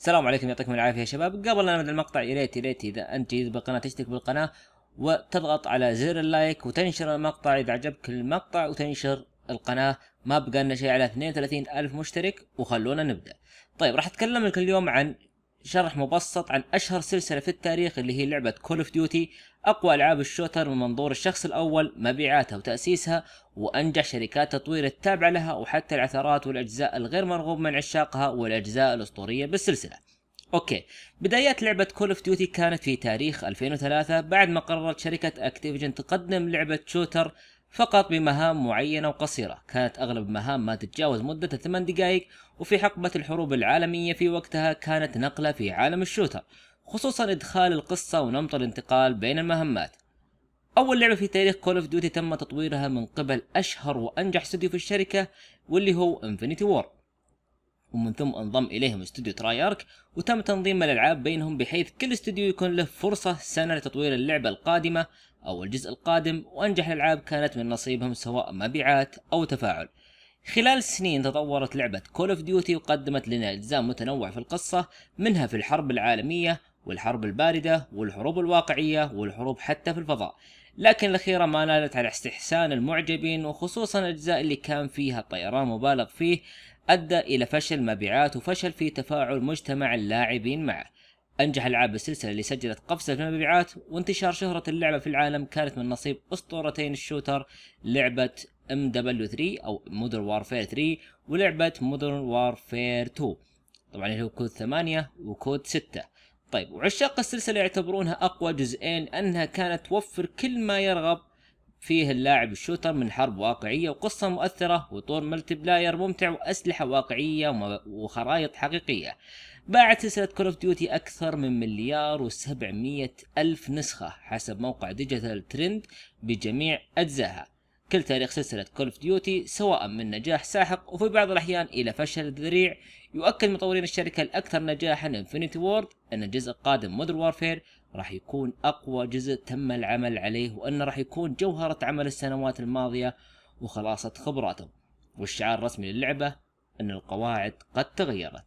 السلام عليكم يعطيكم العافيه يا شباب قبل لا نبدا المقطع يا ريت يا ريت اذا انت جديد بالقناه تشترك بالقناه وتضغط على زر اللايك وتنشر المقطع اذا عجبك المقطع وتنشر القناه ما بقى لنا شيء على 32 الف مشترك وخلونا نبدا طيب راح اتكلم لك اليوم عن شرح مبسط عن اشهر سلسله في التاريخ اللي هي لعبه كول اوف ديوتي اقوى العاب الشوتر من منظور الشخص الاول مبيعاتها وتاسيسها وانجح شركات تطوير التابعه لها وحتى العثرات والاجزاء الغير مرغوب من عشاقها والاجزاء الاسطوريه بالسلسله اوكي بدايات لعبة كول اوف ديوتي كانت في تاريخ 2003 بعد ما قررت شركة اكتيفيجن تقدم لعبة شوتر فقط بمهام معينة وقصيرة كانت أغلب المهام ما تتجاوز مدة 8 دقائق وفي حقبة الحروب العالمية في وقتها كانت نقلة في عالم الشوتر خصوصا إدخال القصة ونمط الانتقال بين المهمات أول لعبة في تاريخ كول اوف ديوتي تم تطويرها من قبل أشهر وأنجح استوديو في الشركة واللي هو انفينيتي وور ومن ثم انضم إليهم استوديو تراي ارك وتم تنظيم الألعاب بينهم بحيث كل استوديو يكون له فرصة سنة لتطوير اللعبة القادمة أو الجزء القادم وأنجح الألعاب كانت من نصيبهم سواء مبيعات أو تفاعل خلال السنين تطورت لعبة كول اوف ديوتي وقدمت لنا أجزاء متنوعة في القصة منها في الحرب العالمية والحرب الباردة والحروب الواقعية والحروب حتى في الفضاء لكن الأخيرة ما نالت على استحسان المعجبين وخصوصا الأجزاء اللي كان فيها الطيران مبالغ فيه أدى إلى فشل مبيعات وفشل في تفاعل مجتمع اللاعبين معه أنجح ألعاب السلسلة اللي سجلت قفزة في المبيعات وانتشار شهرة اللعبة في العالم كانت من نصيب أسطورتين الشوتر لعبة mw 3 او Modern Warfare 3 ولعبة Modern Warfare 2 طبعا هو كود 8 وكود 6 طيب وعشاق السلسلة يعتبرونها أقوى جزئين أنها كانت توفر كل ما يرغب فيه اللاعب الشوتر من حرب واقعية وقصة مؤثرة وطور ملتي بلاير ممتع وأسلحة واقعية وخرائط حقيقية باعت سلسلة كول اوف ديوتي أكثر من مليار وسبعمية ألف نسخة حسب موقع ديجيتال ترند بجميع أجزائها كل تاريخ سلسلة كول اوف ديوتي سواء من نجاح ساحق وفي بعض الأحيان إلى فشل ذريع يؤكد مطورين الشركة الأكثر نجاحا انفينيتي وورد أن الجزء القادم مودر وارفير راح يكون أقوى جزء تم العمل عليه وأنه راح يكون جوهرة عمل السنوات الماضية وخلاصة خبراتهم والشعار الرسمي للعبة أن القواعد قد تغيرت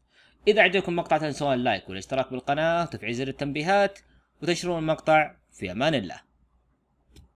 إذا عجبكم المقطع تنسون اللايك والاشتراك بالقناة وتفعيل زر التنبيهات وتشرون المقطع في أمان الله